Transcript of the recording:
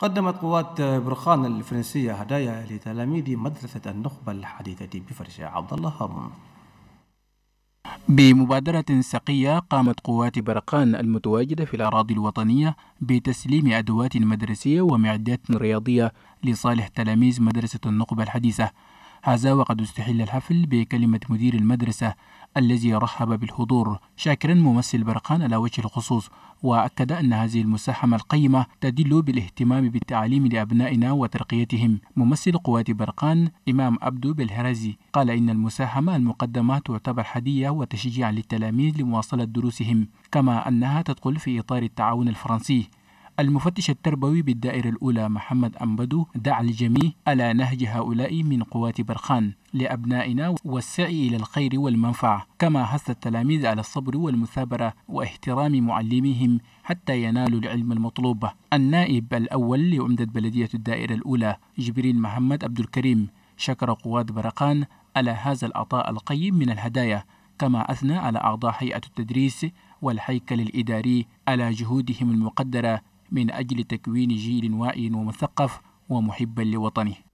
قدمت قوات برخان الفرنسية هدايا لتلاميذ مدرسة النخبة الحديثة بفرشة عبد الله هارون بمبادرة سقية قامت قوات برقان المتواجدة في الأراضي الوطنية بتسليم أدوات مدرسية ومعدات رياضية لصالح تلاميذ مدرسة النقبة الحديثة هذا وقد استحل الحفل بكلمة مدير المدرسة الذي رحب بالحضور شاكرا ممثل برقان على وجه الخصوص وأكد أن هذه المساهمة القيمة تدل بالاهتمام بالتعليم لأبنائنا وترقيتهم ممثل قوات برقان إمام أبدو بالهرزي قال إن المساهمة المقدمة تعتبر هدية وتشجيع للتلاميذ لمواصلة دروسهم كما أنها تدخل في إطار التعاون الفرنسي المفتش التربوي بالدائرة الأولى محمد أنبدو دعا الجميع على نهج هؤلاء من قوات برخان لأبنائنا والسعي إلى الخير والمنفعة كما حث التلاميذ على الصبر والمثابرة واحترام معلمهم حتى ينالوا العلم المطلوب النائب الأول لعمدة بلدية الدائرة الأولى جبريل محمد عبد الكريم شكر قوات برقان على هذا العطاء القيم من الهدايا كما أثنى على أعضاء هيئة التدريس والهيكل الإداري على جهودهم المقدرة من أجل تكوين جيل واعي ومثقف ومحب لوطنه